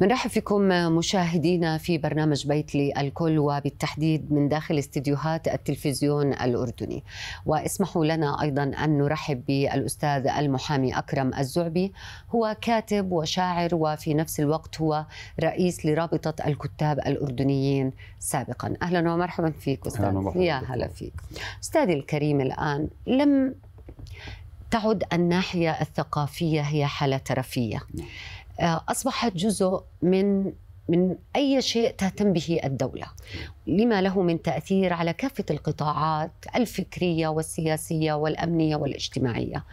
بنرحب فيكم مشاهدينا في برنامج بيت للكل وبالتحديد من داخل استديوهات التلفزيون الأردني واسمحوا لنا أيضا أن نرحب بالأستاذ المحامي أكرم الزعبي هو كاتب وشاعر وفي نفس الوقت هو رئيس لرابطة الكتاب الأردنيين سابقا أهلا ومرحبا فيك أستاذ أهلا يا هلا فيك أستاذي الكريم الآن لم تعد الناحية الثقافية هي حالة ترفية نعم. آه، اصبحت جزء من من اي شيء تهتم به الدوله لما له من تاثير على كافه القطاعات الفكريه والسياسيه والامنيه والاجتماعيه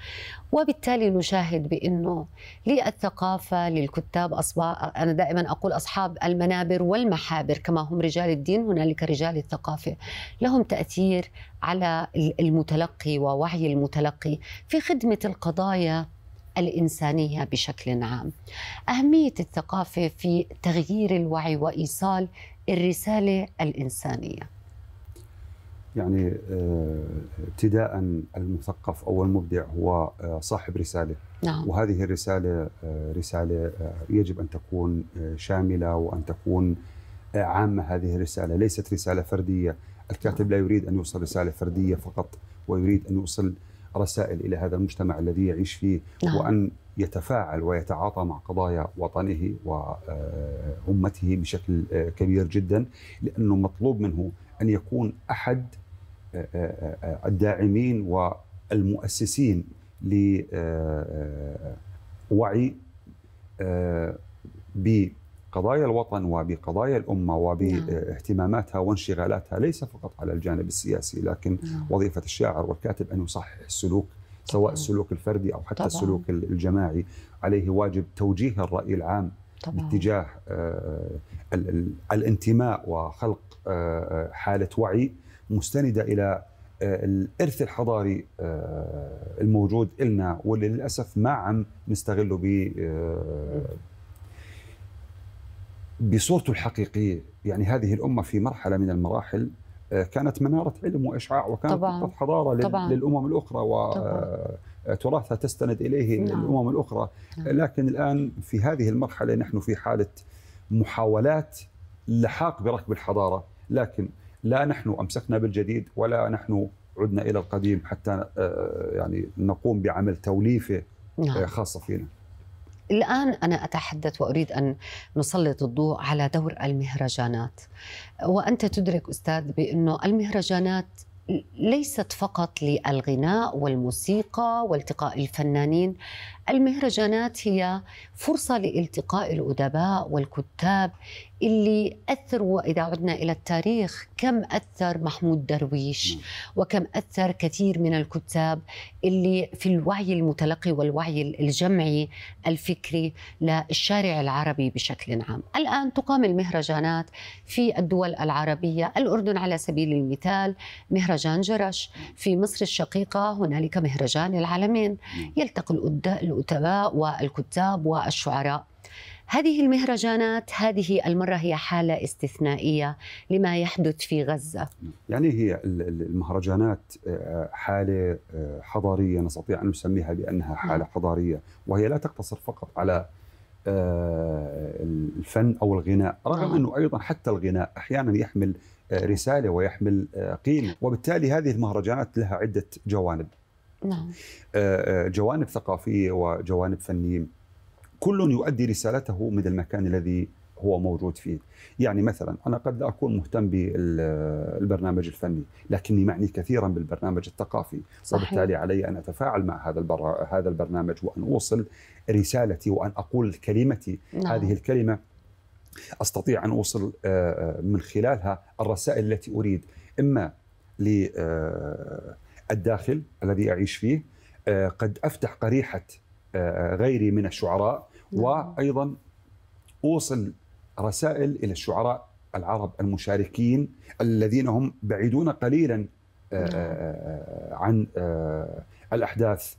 وبالتالي نشاهد بانه للثقافه للكتاب أصبح انا دائما اقول اصحاب المنابر والمحابر كما هم رجال الدين هنالك رجال الثقافه لهم تاثير على المتلقي ووعي المتلقي في خدمه القضايا الانسانيه بشكل عام. اهميه الثقافه في تغيير الوعي وايصال الرساله الانسانيه. يعني آه، ابتداء المثقف او المبدع هو آه، صاحب رساله نعم. وهذه الرساله آه، رساله يجب ان تكون شامله وان تكون عامه هذه الرساله ليست رساله فرديه الكاتب لا يريد ان يوصل رساله فرديه فقط ويريد ان يوصل رسائل الى هذا المجتمع الذي يعيش فيه نعم. وان يتفاعل ويتعاطى مع قضايا وطنه وامته آه، بشكل آه، كبير جدا لانه مطلوب منه ان يكون احد آه، الداعمين والمؤسسين لوعي ب قضايا الوطن وبقضايا الأمة وباهتماماتها نعم. وانشغالاتها ليس فقط على الجانب السياسي لكن نعم. وظيفة الشاعر والكاتب أن يصحح السلوك سواء السلوك الفردي أو حتى السلوك الجماعي عليه واجب توجيه الرأي العام طبعا. باتجاه آه، الانتماء وخلق آه، آه، حالة وعي مستندة إلى الارث الحضاري الموجود لنا واللي للاسف ما عم نستغله ب بصورته الحقيقيه يعني هذه الامه في مرحله من المراحل آه، كانت مناره علم واشعاع وكانت طبعاً حضاره طبعاً للامم الاخرى وتراثها آه، تستند اليه نعم الامم الاخرى نعم لكن الان في هذه المرحله نحن في حاله محاولات لحاق بركب الحضاره لكن لا نحن امسكنا بالجديد ولا نحن عدنا الى القديم حتى آه، يعني نقوم بعمل توليفه نعم. خاصه فينا الآن أنا أتحدث وأريد أن نسلط الضوء على دور المهرجانات وأنت تدرك أستاذ بأنه المهرجانات ليست فقط للغناء والموسيقى والتقاء الفنانين المهرجانات هي فرصة لالتقاء الأدباء والكتاب اللي أثروا إذا عدنا إلى التاريخ كم أثر محمود درويش وكم أثر كثير من الكتاب اللي في الوعي المتلقي والوعي الجمعي الفكري للشارع العربي بشكل عام الآن تقام المهرجانات في الدول العربية الأردن على سبيل المثال مهرجان جرش في مصر الشقيقة هنالك مهرجان العالمين يلتقي الأدباء والكتاب والشعراء هذه المهرجانات هذه المرة هي حالة استثنائية لما يحدث في غزة يعني هي المهرجانات آه، حالة آه، حضارية نستطيع أن نسميها بأنها نعم. حالة حضارية وهي لا تقتصر فقط على آه، الفن أو الغناء رغم نعم. أنه أيضا حتى الغناء أحيانا يحمل رسالة ويحمل قيمة وبالتالي هذه المهرجانات لها عدة جوانب نعم. آه، آه، جوانب ثقافية وجوانب فنية كل يؤدي رسالته من المكان الذي هو موجود فيه يعني مثلا أنا قد لا أكون مهتم بالبرنامج الفني لكني معني كثيرا بالبرنامج الثقافي صحيح. وبالتالي علي أن أتفاعل مع هذا البر... هذا البرنامج وأن أوصل رسالتي وأن أقول كلمتي نعم. هذه الكلمة أستطيع أن أوصل آه، من خلالها الرسائل التي أريد إما الداخل الذي أعيش فيه آه، قد أفتح قريحة آه، غيري من الشعراء نعم. وأيضا أوصل رسائل إلى الشعراء العرب المشاركين الذين هم بعيدون قليلا آه، نعم. عن الأحداث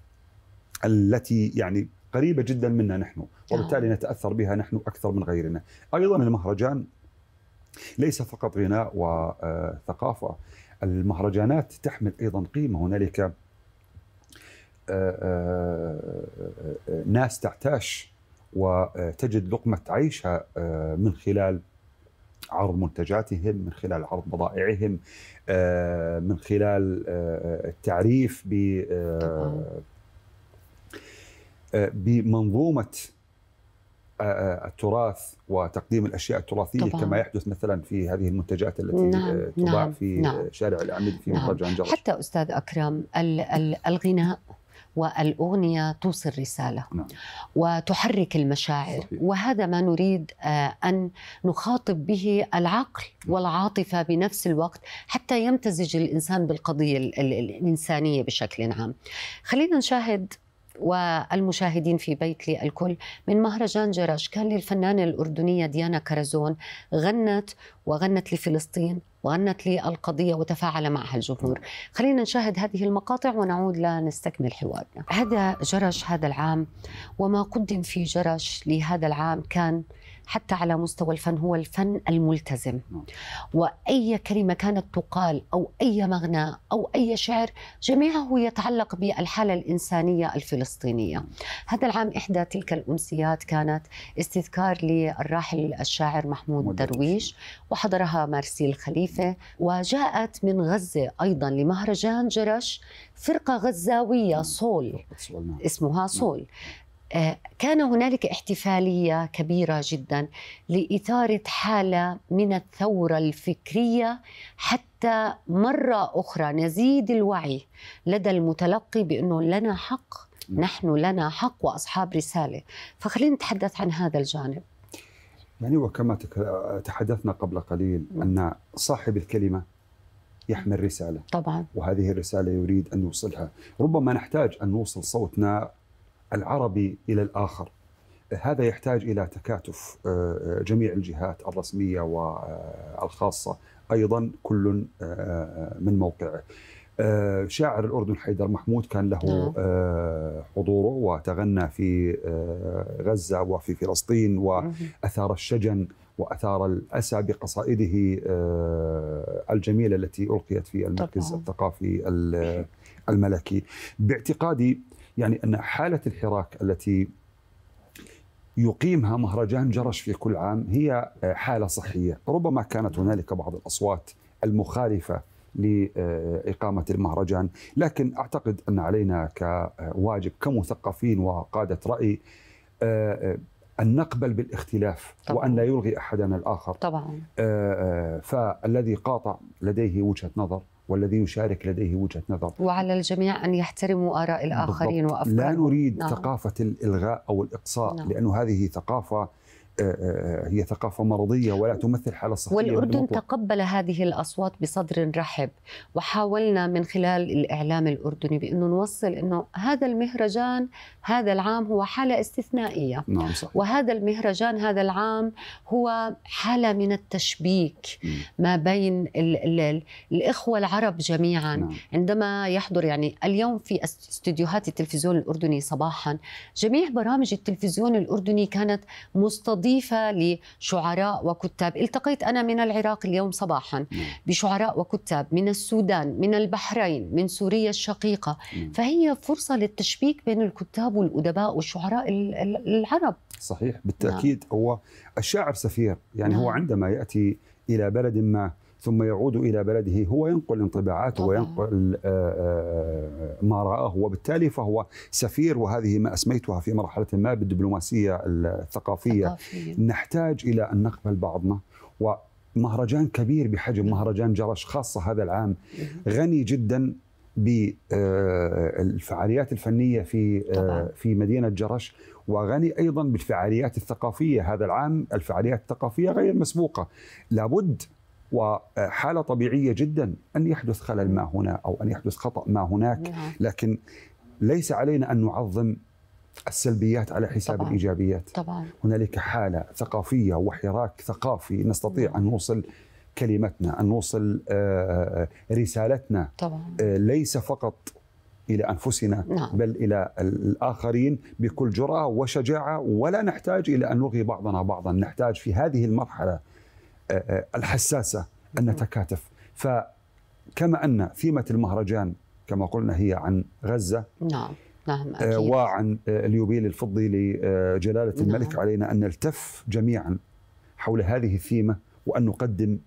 التي يعني قريبة جدا منا نحن وبالتالي نعم. نتأثر بها نحن أكثر من غيرنا أيضا المهرجان ليس فقط غناء وثقافة المهرجانات تحمل ايضا قيمه هنالك آه، آه، آه، ناس تعتاش وتجد لقمه عيشها من خلال عرض منتجاتهم من خلال عرض بضائعهم من خلال التعريف ب بمنظومه آه، آه، التراث وتقديم الاشياء التراثيه طبعا. كما يحدث مثلا في هذه المنتجات التي آه، نعم. تباع نعم. في نعم. شارع العميد في نعم. مخرج جرش حتى استاذ اكرم الغناء والاغنيه توصل رساله نعم. وتحرك المشاعر صحيح. وهذا ما نريد ان نخاطب به العقل نعم. والعاطفه بنفس الوقت حتى يمتزج الانسان بالقضيه الانسانيه بشكل عام خلينا نشاهد والمشاهدين في لي الكل من مهرجان جرش كان للفنانة الأردنية ديانا كرزون غنت وغنت لفلسطين وغنت للقضية وتفاعل معها الجمهور خلينا نشاهد هذه المقاطع ونعود لنستكمل حوارنا هذا جرش هذا العام وما قدم في جرش لهذا العام كان حتى على مستوى الفن هو الفن الملتزم وأي كلمة كانت تقال أو أي مغنى أو أي شعر جميعه يتعلق بالحالة الإنسانية الفلسطينية هذا العام إحدى تلك الأمسيات كانت استذكار للراحل الشاعر محمود درويش وحضرها مارسيل خليفة وجاءت من غزة أيضا لمهرجان جرش فرقة غزاوية صول نعم. اسمها صول نعم. آه، كان هنالك احتفاليه كبيره جدا لاثاره حاله من الثوره الفكريه حتى مره اخرى نزيد الوعي لدى المتلقي بانه لنا حق نحن لنا حق واصحاب رساله فخلينا نتحدث عن هذا الجانب يعني وكما تحدثنا قبل قليل ان صاحب الكلمه يحمل رساله طبعا وهذه الرساله يريد ان يوصلها ربما نحتاج ان نوصل صوتنا العربي الى الاخر هذا يحتاج الى تكاتف آه، آه، جميع الجهات الرسميه والخاصه ايضا كل آه، من موقعه شاعر الأردن حيدر محمود كان له نعم. حضوره وتغنى في غزة وفي فلسطين وأثار الشجن وأثار الأسى بقصائده الجميلة التي ألقيت في المركز الثقافي الملكي باعتقادي يعني أن حالة الحراك التي يقيمها مهرجان جرش في كل عام هي آه، حالة صحية ربما كانت هنالك بعض الأصوات المخالفة لإقامة المهرجان لكن أعتقد أن علينا كواجب كمثقفين وقادة رأي آه، آه، أن نقبل بالاختلاف طبعا. وأن لا يلغي أحدنا الآخر طبعا فالذي قاطع لديه وجهة نظر والذي يشارك لديه وجهه نظر وعلى الجميع ان يحترموا اراء الاخرين وافكارهم لا نريد نعم. ثقافه الالغاء او الاقصاء نعم. لانه هذه ثقافه آه، آه، آه، هي ثقافة مرضية ولا تمثل حالة صحية والأردن تقبل هذه الأصوات بصدر رحب وحاولنا من خلال الإعلام الأردني بأنه نوصل أنه هذا المهرجان هذا العام هو حالة استثنائية نعم صحيح. وهذا المهرجان هذا العام هو حالة من التشبيك م. ما بين الـ الـ الإخوة العرب جميعا نعم. عندما يحضر يعني اليوم في استديوهات التلفزيون الأردني صباحا جميع برامج التلفزيون الأردني كانت مستضيفة وظيفة لشعراء وكتاب التقيت أنا من العراق اليوم صباحا نعم. بشعراء وكتاب من السودان من البحرين من سوريا الشقيقة نعم. فهي فرصة للتشبيك بين الكتاب والأدباء والشعراء العرب صحيح نعم. بالتأكيد نعم. هو الشاعر سفير يعني نعم. هو عندما يأتي إلى بلد ما ثم يعود الى بلده هو ينقل انطباعاته وينقل آه، آه، آه، ما راه وبالتالي فهو سفير وهذه ما اسميتها في مرحله ما بالدبلوماسيه الثقافيه ثقافية. نحتاج الى ان نقبل بعضنا ومهرجان كبير بحجم نعم. مهرجان جرش خاصة هذا العام نعم. غني جدا بالفعاليات الفنية في في مدينة جرش وغني أيضا بالفعاليات الثقافية هذا العام الفعاليات الثقافية غير مسبوقة لابد وحاله طبيعيه جدا ان يحدث خلل ما هنا او ان يحدث خطا ما هناك نعم. لكن ليس علينا ان نعظم السلبيات على حساب طبعا. الايجابيات طبعا هنالك حاله ثقافيه وحراك ثقافي نستطيع مم. نعم. ان نوصل كلمتنا ان نوصل آه، رسالتنا طبعا. آه، ليس فقط الى انفسنا نعم. بل الى الاخرين بكل جراه وشجاعه ولا نحتاج الى ان نلغي بعضنا بعضا نحتاج في هذه المرحله الحساسه ان نتكاتف نعم. فكما ان ثيمه المهرجان كما قلنا هي عن غزه نعم نعم آه، أكيد. وعن آه، اليوبيل الفضي لجلاله نعم. الملك علينا ان نلتف جميعا حول هذه الثيمه وان نقدم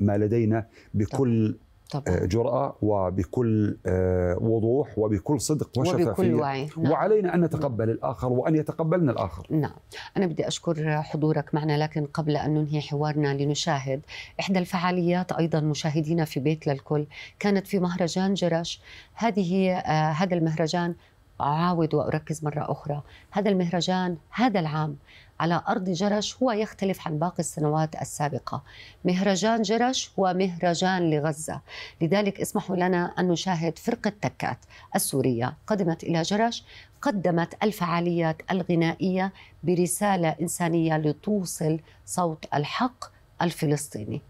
ما لدينا بكل طبعا. آه، جرأة وبكل آه، وضوح وبكل صدق وشفافية وبكل وعي نعم. وعلينا أن نتقبل نعم. الآخر وأن يتقبلنا الآخر نعم أنا بدي أشكر حضورك معنا لكن قبل أن ننهي حوارنا لنشاهد إحدى الفعاليات أيضا مشاهدينا في بيت للكل كانت في مهرجان جرش هذه آه، هذا المهرجان أعاود وأركز مرة أخرى هذا المهرجان هذا العام على أرض جرش هو يختلف عن باقي السنوات السابقة مهرجان جرش هو مهرجان لغزة لذلك اسمحوا لنا أن نشاهد فرقة تكات السورية قدمت إلى جرش قدمت الفعاليات الغنائية برسالة إنسانية لتوصل صوت الحق الفلسطيني